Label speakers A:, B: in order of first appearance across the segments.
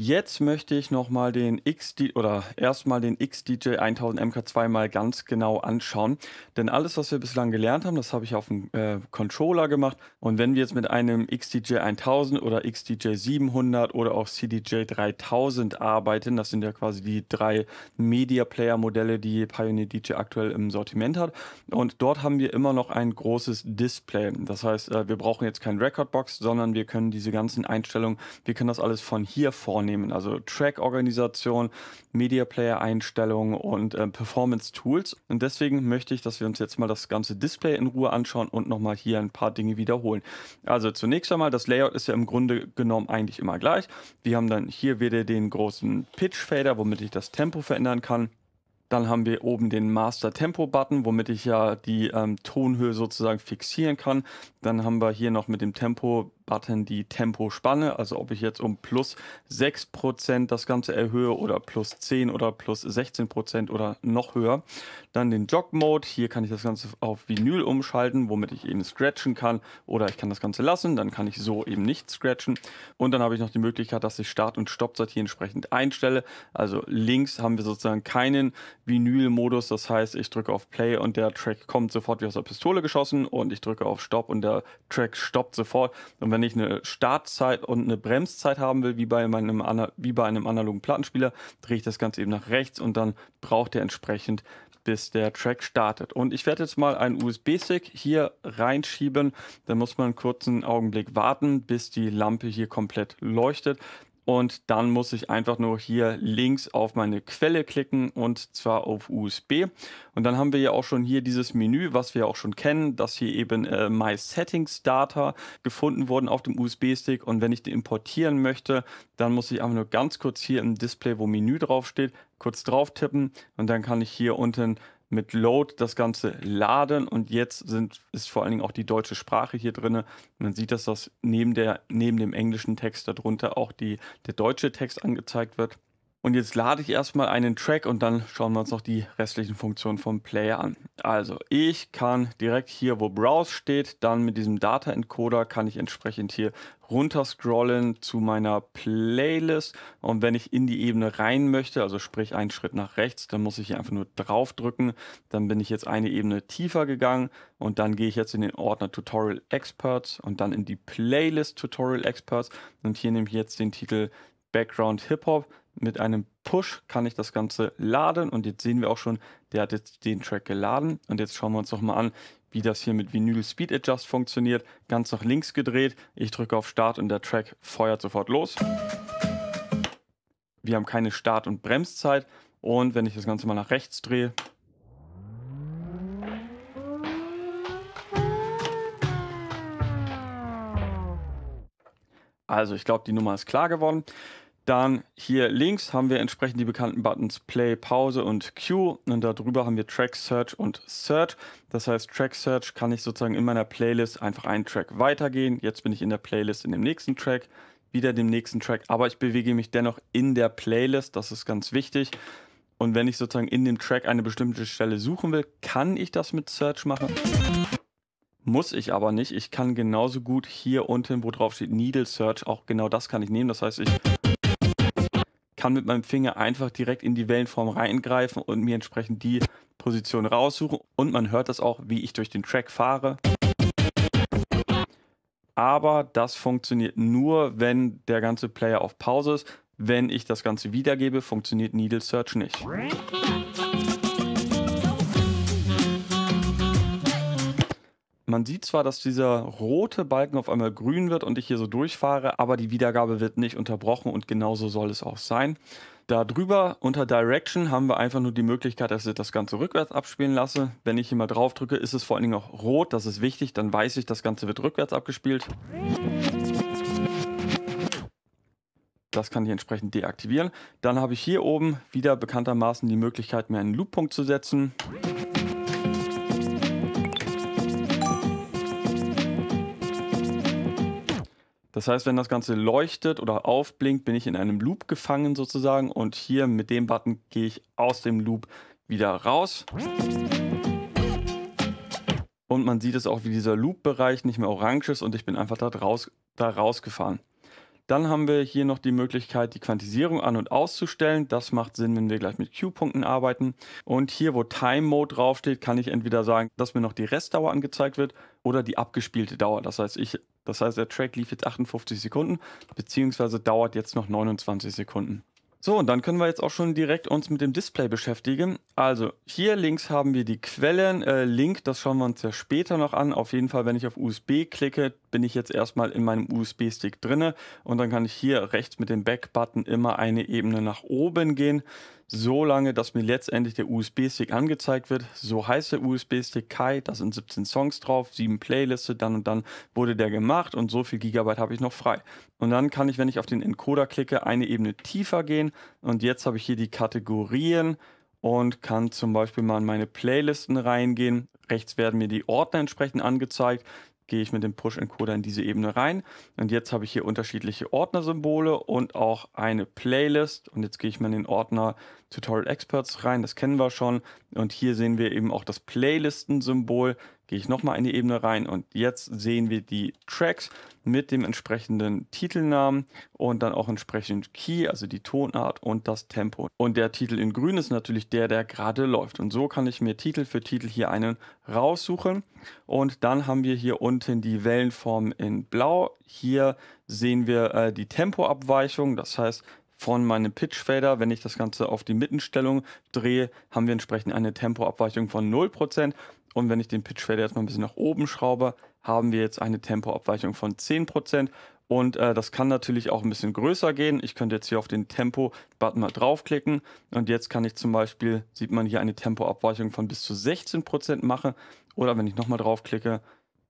A: Jetzt möchte ich nochmal den XD oder erstmal den XDJ 1000 MK2 mal ganz genau anschauen. Denn alles, was wir bislang gelernt haben, das habe ich auf dem äh, Controller gemacht. Und wenn wir jetzt mit einem XDJ 1000 oder XDJ 700 oder auch CDJ 3000 arbeiten, das sind ja quasi die drei Media Player Modelle, die Pioneer DJ aktuell im Sortiment hat. Und dort haben wir immer noch ein großes Display. Das heißt, äh, wir brauchen jetzt kein Recordbox, sondern wir können diese ganzen Einstellungen, wir können das alles von hier vorne Unternehmen, also Track-Organisation, Media-Player-Einstellungen und äh, Performance-Tools. Und deswegen möchte ich, dass wir uns jetzt mal das ganze Display in Ruhe anschauen und nochmal hier ein paar Dinge wiederholen. Also zunächst einmal, das Layout ist ja im Grunde genommen eigentlich immer gleich. Wir haben dann hier wieder den großen Pitch-Fader, womit ich das Tempo verändern kann. Dann haben wir oben den Master Tempo Button, womit ich ja die ähm, Tonhöhe sozusagen fixieren kann. Dann haben wir hier noch mit dem Tempo-Button die Tempospanne, also ob ich jetzt um plus 6% das Ganze erhöhe oder plus 10 oder plus 16% oder noch höher. Dann den Jog-Mode, hier kann ich das Ganze auf Vinyl umschalten, womit ich eben scratchen kann oder ich kann das Ganze lassen, dann kann ich so eben nicht scratchen. Und dann habe ich noch die Möglichkeit, dass ich Start- und Stoppzeit hier entsprechend einstelle. Also links haben wir sozusagen keinen Vinyl-Modus, das heißt ich drücke auf Play und der Track kommt sofort wie aus der Pistole geschossen und ich drücke auf Stopp und der der Track stoppt sofort. Und wenn ich eine Startzeit und eine Bremszeit haben will, wie bei, meinem, wie bei einem analogen Plattenspieler, drehe ich das Ganze eben nach rechts und dann braucht er entsprechend bis der Track startet. Und ich werde jetzt mal einen USB-Stick hier reinschieben. Da muss man einen kurzen Augenblick warten, bis die Lampe hier komplett leuchtet. Und dann muss ich einfach nur hier links auf meine Quelle klicken und zwar auf USB. Und dann haben wir ja auch schon hier dieses Menü, was wir auch schon kennen, dass hier eben äh, My Settings Data gefunden wurden auf dem USB-Stick. Und wenn ich den importieren möchte, dann muss ich einfach nur ganz kurz hier im Display, wo Menü draufsteht, kurz drauf tippen und dann kann ich hier unten mit Load das Ganze laden und jetzt sind, ist vor allen Dingen auch die deutsche Sprache hier drin. Man sieht, dass das neben, der, neben dem englischen Text darunter auch die, der deutsche Text angezeigt wird. Und jetzt lade ich erstmal einen Track und dann schauen wir uns noch die restlichen Funktionen vom Player an. Also ich kann direkt hier, wo Browse steht, dann mit diesem Data Encoder kann ich entsprechend hier runter scrollen zu meiner Playlist. Und wenn ich in die Ebene rein möchte, also sprich einen Schritt nach rechts, dann muss ich hier einfach nur drauf drücken. Dann bin ich jetzt eine Ebene tiefer gegangen und dann gehe ich jetzt in den Ordner Tutorial Experts und dann in die Playlist Tutorial Experts. Und hier nehme ich jetzt den Titel Background Hip Hop mit einem Push kann ich das Ganze laden und jetzt sehen wir auch schon, der hat jetzt den Track geladen und jetzt schauen wir uns nochmal an, wie das hier mit Vinyl Speed Adjust funktioniert. Ganz nach links gedreht, ich drücke auf Start und der Track feuert sofort los. Wir haben keine Start- und Bremszeit und wenn ich das Ganze mal nach rechts drehe, Also ich glaube, die Nummer ist klar geworden. Dann hier links haben wir entsprechend die bekannten Buttons Play, Pause und Cue. Und darüber haben wir Track Search und Search. Das heißt, Track Search kann ich sozusagen in meiner Playlist einfach einen Track weitergehen. Jetzt bin ich in der Playlist in dem nächsten Track, wieder dem nächsten Track. Aber ich bewege mich dennoch in der Playlist. Das ist ganz wichtig. Und wenn ich sozusagen in dem Track eine bestimmte Stelle suchen will, kann ich das mit Search machen. Muss ich aber nicht. Ich kann genauso gut hier unten, wo drauf steht Needle Search, auch genau das kann ich nehmen. Das heißt, ich kann mit meinem Finger einfach direkt in die Wellenform reingreifen und mir entsprechend die Position raussuchen. Und man hört das auch, wie ich durch den Track fahre. Aber das funktioniert nur, wenn der ganze Player auf Pause ist. Wenn ich das Ganze wiedergebe, funktioniert Needle Search nicht. man sieht zwar, dass dieser rote Balken auf einmal grün wird und ich hier so durchfahre, aber die Wiedergabe wird nicht unterbrochen und genauso soll es auch sein. Da drüber unter Direction haben wir einfach nur die Möglichkeit, dass ich das Ganze rückwärts abspielen lasse. Wenn ich hier mal drauf drücke, ist es vor allen Dingen auch rot, das ist wichtig, dann weiß ich, das Ganze wird rückwärts abgespielt. Das kann ich entsprechend deaktivieren. Dann habe ich hier oben wieder bekanntermaßen die Möglichkeit, mir einen Loop-Punkt zu setzen. Das heißt, wenn das Ganze leuchtet oder aufblinkt, bin ich in einem Loop gefangen sozusagen und hier mit dem Button gehe ich aus dem Loop wieder raus. Und man sieht es auch, wie dieser Loop-Bereich nicht mehr orange ist und ich bin einfach da, draus, da rausgefahren. Dann haben wir hier noch die Möglichkeit, die Quantisierung an- und auszustellen. Das macht Sinn, wenn wir gleich mit Q-Punkten arbeiten. Und hier, wo Time Mode draufsteht, kann ich entweder sagen, dass mir noch die Restdauer angezeigt wird oder die abgespielte Dauer. Das heißt, ich das heißt, der Track lief jetzt 58 Sekunden, beziehungsweise dauert jetzt noch 29 Sekunden. So, und dann können wir jetzt auch schon direkt uns mit dem Display beschäftigen. Also hier links haben wir die Quellen. Äh, Link, das schauen wir uns ja später noch an. Auf jeden Fall, wenn ich auf USB klicke, bin ich jetzt erstmal in meinem USB-Stick drinne und dann kann ich hier rechts mit dem Back-Button immer eine Ebene nach oben gehen, so lange, dass mir letztendlich der USB-Stick angezeigt wird. So heißt der USB-Stick Kai, da sind 17 Songs drauf, 7 Playliste, dann und dann wurde der gemacht und so viel Gigabyte habe ich noch frei. Und dann kann ich, wenn ich auf den Encoder klicke, eine Ebene tiefer gehen und jetzt habe ich hier die Kategorien und kann zum Beispiel mal in meine Playlisten reingehen. Rechts werden mir die Ordner entsprechend angezeigt gehe ich mit dem Push-Encoder in diese Ebene rein. Und jetzt habe ich hier unterschiedliche Ordnersymbole und auch eine Playlist. Und jetzt gehe ich mal in den Ordner Tutorial Experts rein, das kennen wir schon. Und hier sehen wir eben auch das Playlisten-Symbol. Gehe ich nochmal in die Ebene rein und jetzt sehen wir die Tracks mit dem entsprechenden Titelnamen und dann auch entsprechend Key, also die Tonart und das Tempo. Und der Titel in grün ist natürlich der, der gerade läuft. Und so kann ich mir Titel für Titel hier einen raussuchen. Und dann haben wir hier unten die Wellenform in blau. Hier sehen wir äh, die Tempoabweichung, das heißt, von meinem Pitchfader, wenn ich das Ganze auf die Mittenstellung drehe, haben wir entsprechend eine Tempoabweichung von 0%. Und wenn ich den Pitchfader Fader jetzt mal ein bisschen nach oben schraube, haben wir jetzt eine Tempoabweichung von 10%. Und äh, das kann natürlich auch ein bisschen größer gehen. Ich könnte jetzt hier auf den Tempo-Button mal draufklicken. Und jetzt kann ich zum Beispiel, sieht man hier eine Tempoabweichung von bis zu 16% machen. Oder wenn ich nochmal draufklicke,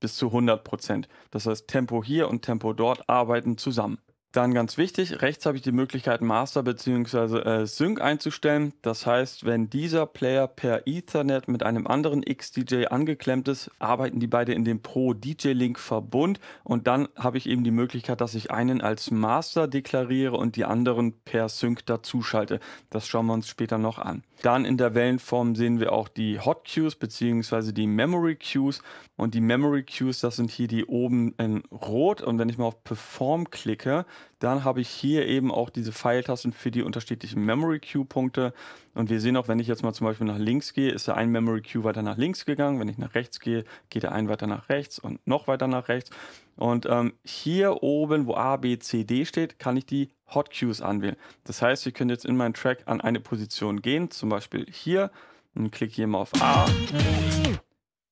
A: bis zu 100%. Das heißt, Tempo hier und Tempo dort arbeiten zusammen. Dann ganz wichtig, rechts habe ich die Möglichkeit Master bzw. Äh, Sync einzustellen. Das heißt, wenn dieser Player per Ethernet mit einem anderen XDJ angeklemmt ist, arbeiten die beide in dem Pro DJ Link Verbund und dann habe ich eben die Möglichkeit, dass ich einen als Master deklariere und die anderen per Sync dazuschalte. Das schauen wir uns später noch an. Dann in der Wellenform sehen wir auch die Hot Cues bzw. die Memory Cues. Und die Memory Cues, das sind hier die oben in Rot. Und wenn ich mal auf Perform klicke, dann habe ich hier eben auch diese Pfeiltasten für die unterschiedlichen Memory Queue Punkte. Und wir sehen auch, wenn ich jetzt mal zum Beispiel nach links gehe, ist der ein Memory Queue weiter nach links gegangen. Wenn ich nach rechts gehe, geht er ein weiter nach rechts und noch weiter nach rechts. Und ähm, hier oben, wo A, B, C, D steht, kann ich die Hot Cues anwählen. Das heißt, ich könnte jetzt in meinen Track an eine Position gehen, zum Beispiel hier. Und klicke hier mal auf A.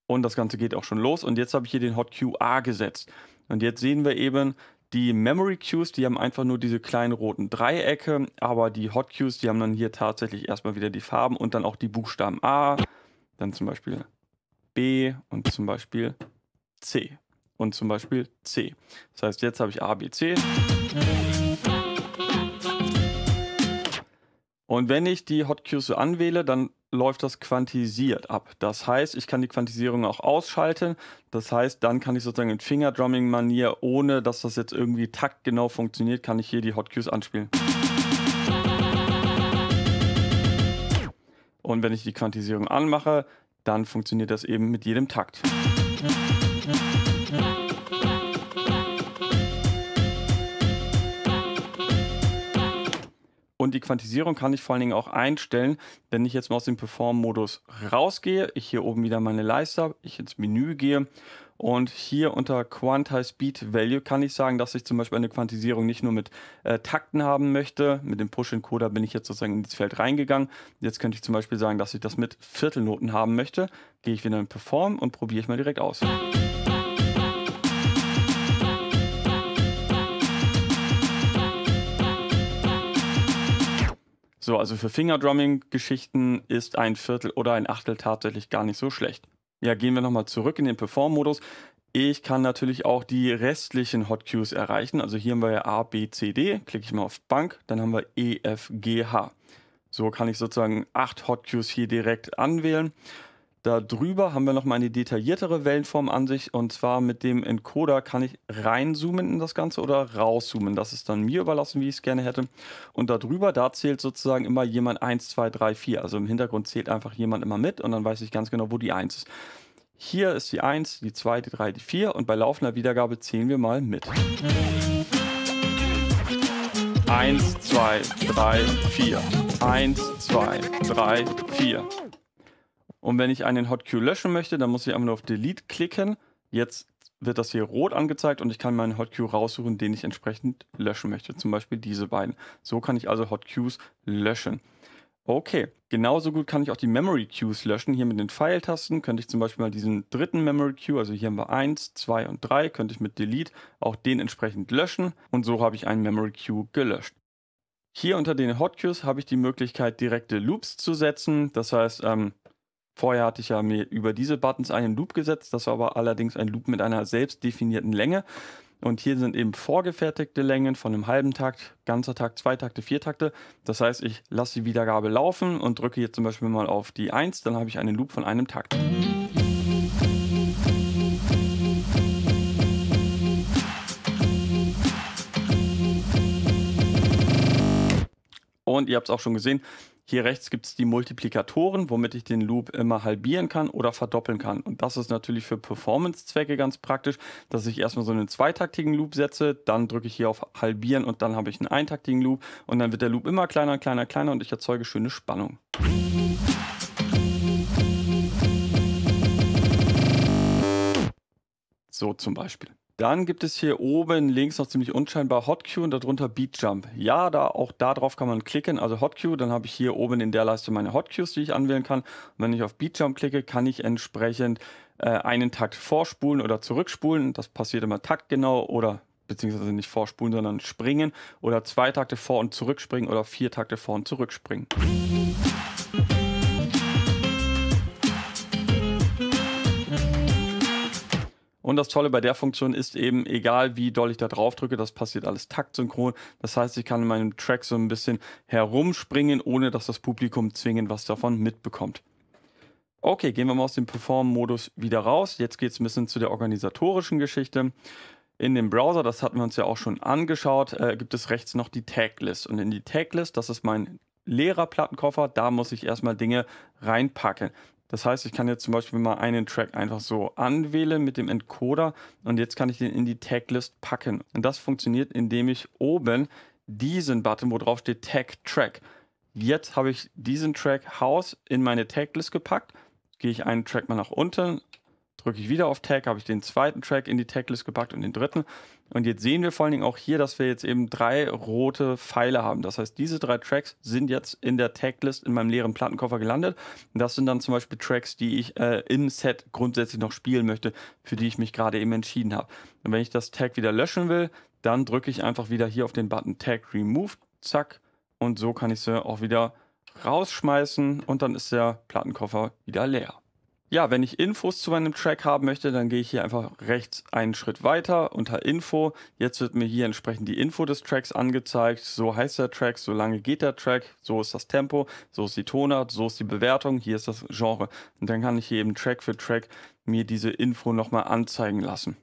A: Und das Ganze geht auch schon los. Und jetzt habe ich hier den Hot Cue A gesetzt. Und jetzt sehen wir eben, die Memory Cues, die haben einfach nur diese kleinen roten Dreiecke, aber die Hot Cues, die haben dann hier tatsächlich erstmal wieder die Farben und dann auch die Buchstaben A, dann zum Beispiel B und zum Beispiel C und zum Beispiel C. Das heißt, jetzt habe ich A, B, C. Und wenn ich die Hot Cues so anwähle, dann läuft das quantisiert ab. Das heißt, ich kann die Quantisierung auch ausschalten. Das heißt, dann kann ich sozusagen in Fingerdrumming-Manier, ohne dass das jetzt irgendwie taktgenau funktioniert, kann ich hier die Hot Cues anspielen. Und wenn ich die Quantisierung anmache, dann funktioniert das eben mit jedem Takt. die Quantisierung kann ich vor allen Dingen auch einstellen, wenn ich jetzt mal aus dem Perform-Modus rausgehe, ich hier oben wieder meine Leiste habe, ich ins Menü gehe und hier unter Quantize Beat Value kann ich sagen, dass ich zum Beispiel eine Quantisierung nicht nur mit äh, Takten haben möchte. Mit dem Push-Encoder bin ich jetzt sozusagen in das Feld reingegangen. Jetzt könnte ich zum Beispiel sagen, dass ich das mit Viertelnoten haben möchte. Gehe ich wieder in Perform und probiere ich mal direkt aus. So, also für Fingerdrumming-Geschichten ist ein Viertel oder ein Achtel tatsächlich gar nicht so schlecht. Ja, gehen wir nochmal zurück in den Perform-Modus. Ich kann natürlich auch die restlichen Hot Cues erreichen. Also hier haben wir ja A, B, C, D. Klicke ich mal auf Bank, dann haben wir E, F, G, H. So kann ich sozusagen acht Hot Cues hier direkt anwählen. Darüber haben wir nochmal eine detailliertere Wellenform an sich und zwar mit dem Encoder kann ich reinzoomen in das Ganze oder rauszoomen. Das ist dann mir überlassen, wie ich es gerne hätte. Und darüber, da zählt sozusagen immer jemand 1, 2, 3, 4. Also im Hintergrund zählt einfach jemand immer mit und dann weiß ich ganz genau, wo die 1 ist. Hier ist die 1, die 2, die 3, die 4 und bei laufender Wiedergabe zählen wir mal mit. 1, 2, 3, 4. 1, 2, 3, 4. Und wenn ich einen Hot Queue löschen möchte, dann muss ich einfach nur auf Delete klicken. Jetzt wird das hier rot angezeigt und ich kann meinen Hot Queue raussuchen, den ich entsprechend löschen möchte. Zum Beispiel diese beiden. So kann ich also Hot Queues löschen. Okay, genauso gut kann ich auch die Memory Queues löschen. Hier mit den Pfeiltasten könnte ich zum Beispiel mal diesen dritten Memory Queue, also hier haben wir 1, 2 und 3, könnte ich mit Delete auch den entsprechend löschen und so habe ich einen Memory Queue gelöscht. Hier unter den Hot Queues habe ich die Möglichkeit, direkte Loops zu setzen. Das heißt, ähm, Vorher hatte ich ja mir über diese Buttons einen Loop gesetzt. Das war aber allerdings ein Loop mit einer selbst definierten Länge. Und hier sind eben vorgefertigte Längen von einem halben Takt, ganzer Takt, zwei Takte, vier Takte. Das heißt, ich lasse die Wiedergabe laufen und drücke jetzt zum Beispiel mal auf die 1, dann habe ich einen Loop von einem Takt. Und ihr habt es auch schon gesehen, hier rechts gibt es die Multiplikatoren, womit ich den Loop immer halbieren kann oder verdoppeln kann. Und das ist natürlich für Performance-Zwecke ganz praktisch, dass ich erstmal so einen zweitaktigen Loop setze, dann drücke ich hier auf halbieren und dann habe ich einen eintaktigen Loop und dann wird der Loop immer kleiner, kleiner, kleiner und ich erzeuge schöne Spannung. So zum Beispiel. Dann gibt es hier oben links noch ziemlich unscheinbar Hotcue und darunter Beatjump. Ja, da, auch darauf kann man klicken, also Hotcue, dann habe ich hier oben in der Leiste meine Hotcues, die ich anwählen kann. Und wenn ich auf Beatjump klicke, kann ich entsprechend äh, einen Takt vorspulen oder zurückspulen. Das passiert immer taktgenau oder beziehungsweise nicht vorspulen, sondern springen oder zwei Takte vor und zurückspringen oder vier Takte vor und zurückspringen. Und das Tolle bei der Funktion ist eben, egal wie doll ich da drauf drücke, das passiert alles taktsynchron. Das heißt, ich kann in meinem Track so ein bisschen herumspringen, ohne dass das Publikum zwingend was davon mitbekommt. Okay, gehen wir mal aus dem Perform-Modus wieder raus. Jetzt geht es ein bisschen zu der organisatorischen Geschichte. In dem Browser, das hatten wir uns ja auch schon angeschaut, äh, gibt es rechts noch die Taglist. Und in die Taglist, das ist mein leerer Plattenkoffer, da muss ich erstmal Dinge reinpacken. Das heißt, ich kann jetzt zum Beispiel mal einen Track einfach so anwählen mit dem Encoder und jetzt kann ich den in die Taglist packen. Und das funktioniert, indem ich oben diesen Button, wo drauf steht Tag Track. Jetzt habe ich diesen Track House in meine Taglist gepackt. Gehe ich einen Track mal nach unten, drücke ich wieder auf Tag, habe ich den zweiten Track in die Taglist gepackt und den dritten. Und jetzt sehen wir vor allen Dingen auch hier, dass wir jetzt eben drei rote Pfeile haben. Das heißt, diese drei Tracks sind jetzt in der Taglist in meinem leeren Plattenkoffer gelandet. das sind dann zum Beispiel Tracks, die ich äh, im Set grundsätzlich noch spielen möchte, für die ich mich gerade eben entschieden habe. Und wenn ich das Tag wieder löschen will, dann drücke ich einfach wieder hier auf den Button Tag Remove, zack. Und so kann ich sie auch wieder rausschmeißen und dann ist der Plattenkoffer wieder leer ja, wenn ich Infos zu meinem Track haben möchte, dann gehe ich hier einfach rechts einen Schritt weiter unter Info. Jetzt wird mir hier entsprechend die Info des Tracks angezeigt. So heißt der Track, so lange geht der Track, so ist das Tempo, so ist die Tonart, so ist die Bewertung, hier ist das Genre. Und dann kann ich hier eben Track für Track mir diese Info nochmal anzeigen lassen.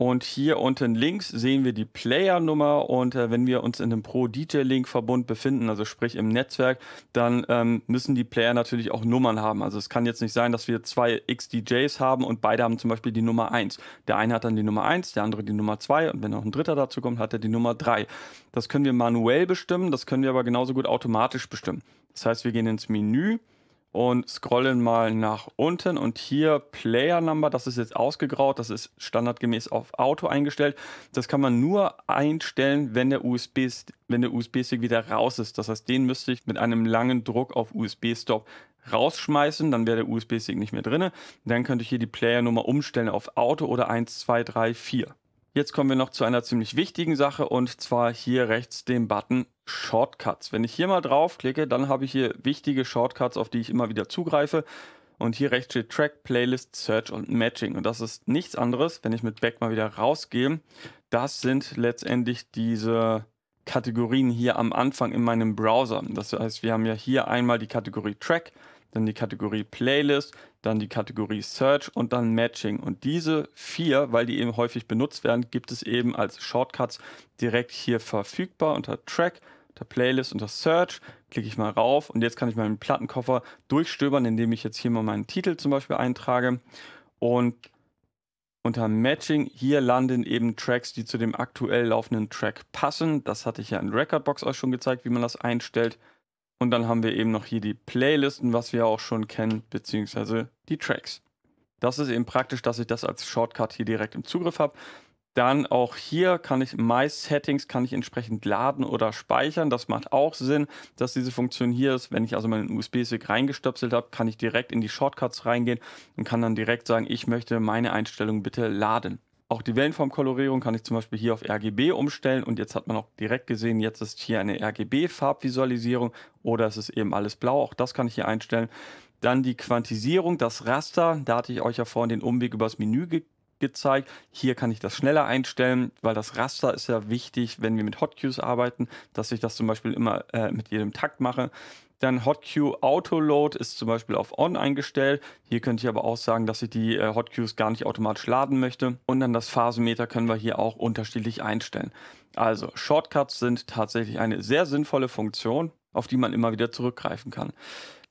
A: Und hier unten links sehen wir die Player-Nummer und äh, wenn wir uns in einem Pro-DJ-Link-Verbund befinden, also sprich im Netzwerk, dann ähm, müssen die Player natürlich auch Nummern haben. Also es kann jetzt nicht sein, dass wir zwei X-DJs haben und beide haben zum Beispiel die Nummer 1. Der eine hat dann die Nummer 1, der andere die Nummer 2 und wenn noch ein dritter dazu kommt, hat er die Nummer 3. Das können wir manuell bestimmen, das können wir aber genauso gut automatisch bestimmen. Das heißt, wir gehen ins Menü, und scrollen mal nach unten und hier Player Number, das ist jetzt ausgegraut, das ist standardgemäß auf Auto eingestellt. Das kann man nur einstellen, wenn der USB wenn USB-Stick wieder raus ist. Das heißt, den müsste ich mit einem langen Druck auf USB-Stop rausschmeißen, dann wäre der USB-Stick nicht mehr drin. Dann könnte ich hier die Player-Nummer umstellen auf Auto oder 1, 2, 3, 4. Jetzt kommen wir noch zu einer ziemlich wichtigen Sache und zwar hier rechts dem Button Shortcuts. Wenn ich hier mal draufklicke, dann habe ich hier wichtige Shortcuts, auf die ich immer wieder zugreife. Und hier rechts steht Track, Playlist, Search und Matching. Und das ist nichts anderes, wenn ich mit Back mal wieder rausgehe. Das sind letztendlich diese Kategorien hier am Anfang in meinem Browser. Das heißt, wir haben ja hier einmal die Kategorie Track, dann die Kategorie Playlist, dann die Kategorie Search und dann Matching. Und diese vier, weil die eben häufig benutzt werden, gibt es eben als Shortcuts direkt hier verfügbar unter Track, unter Playlist, unter Search. Klicke ich mal rauf und jetzt kann ich meinen Plattenkoffer durchstöbern, indem ich jetzt hier mal meinen Titel zum Beispiel eintrage. Und unter Matching hier landen eben Tracks, die zu dem aktuell laufenden Track passen. Das hatte ich ja in Recordbox auch schon gezeigt, wie man das einstellt. Und dann haben wir eben noch hier die Playlisten, was wir auch schon kennen, beziehungsweise die Tracks. Das ist eben praktisch, dass ich das als Shortcut hier direkt im Zugriff habe. Dann auch hier kann ich My Settings kann ich entsprechend laden oder speichern. Das macht auch Sinn, dass diese Funktion hier ist. Wenn ich also meinen USB-Stick reingestöpselt habe, kann ich direkt in die Shortcuts reingehen und kann dann direkt sagen, ich möchte meine Einstellung bitte laden. Auch die Wellenformkolorierung kann ich zum Beispiel hier auf RGB umstellen und jetzt hat man auch direkt gesehen, jetzt ist hier eine RGB-Farbvisualisierung oder es ist eben alles blau, auch das kann ich hier einstellen. Dann die Quantisierung, das Raster, da hatte ich euch ja vorhin den Umweg übers Menü ge gezeigt. Hier kann ich das schneller einstellen, weil das Raster ist ja wichtig, wenn wir mit Hotcues arbeiten, dass ich das zum Beispiel immer äh, mit jedem Takt mache. Dann Hotqueue Autoload ist zum Beispiel auf On eingestellt. Hier könnte ich aber auch sagen, dass ich die äh, gar nicht automatisch laden möchte. Und dann das Phasenmeter können wir hier auch unterschiedlich einstellen. Also Shortcuts sind tatsächlich eine sehr sinnvolle Funktion, auf die man immer wieder zurückgreifen kann.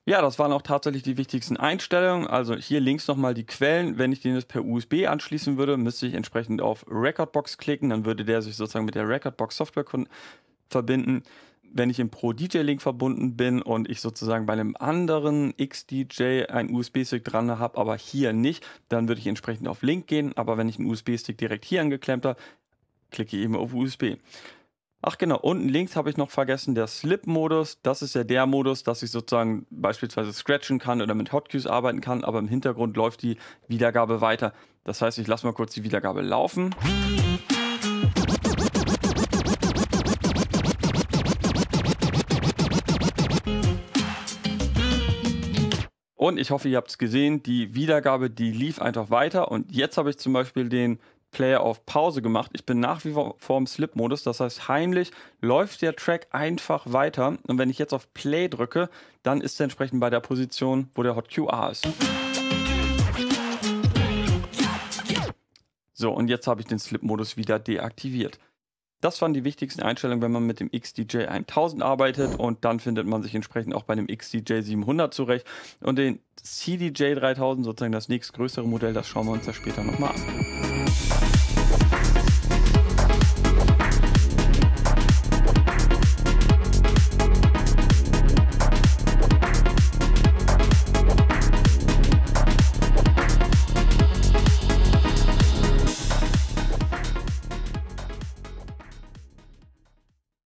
A: Ja, das waren auch tatsächlich die wichtigsten Einstellungen. Also hier links nochmal die Quellen. Wenn ich den jetzt per USB anschließen würde, müsste ich entsprechend auf Recordbox klicken. Dann würde der sich sozusagen mit der Recordbox Software verbinden wenn ich im Pro-DJ-Link verbunden bin und ich sozusagen bei einem anderen XDJ dj einen USB-Stick dran habe, aber hier nicht, dann würde ich entsprechend auf Link gehen. Aber wenn ich einen USB-Stick direkt hier angeklemmt habe, klicke ich eben auf USB. Ach genau, unten links habe ich noch vergessen, der Slip-Modus. Das ist ja der Modus, dass ich sozusagen beispielsweise scratchen kann oder mit Hotkeys arbeiten kann, aber im Hintergrund läuft die Wiedergabe weiter. Das heißt, ich lasse mal kurz die Wiedergabe laufen. Diskussion. Ich hoffe, ihr habt es gesehen. Die Wiedergabe, die lief einfach weiter. Und jetzt habe ich zum Beispiel den Player auf Pause gemacht. Ich bin nach wie vor im Slip-Modus. Das heißt, heimlich läuft der Track einfach weiter. Und wenn ich jetzt auf Play drücke, dann ist er entsprechend bei der Position, wo der Hot QR ist. So, und jetzt habe ich den Slip-Modus wieder deaktiviert. Das waren die wichtigsten Einstellungen, wenn man mit dem XDJ 1000 arbeitet und dann findet man sich entsprechend auch bei dem XDJ 700 zurecht und den CDJ 3000, sozusagen das nächstgrößere Modell, das schauen wir uns ja später nochmal an.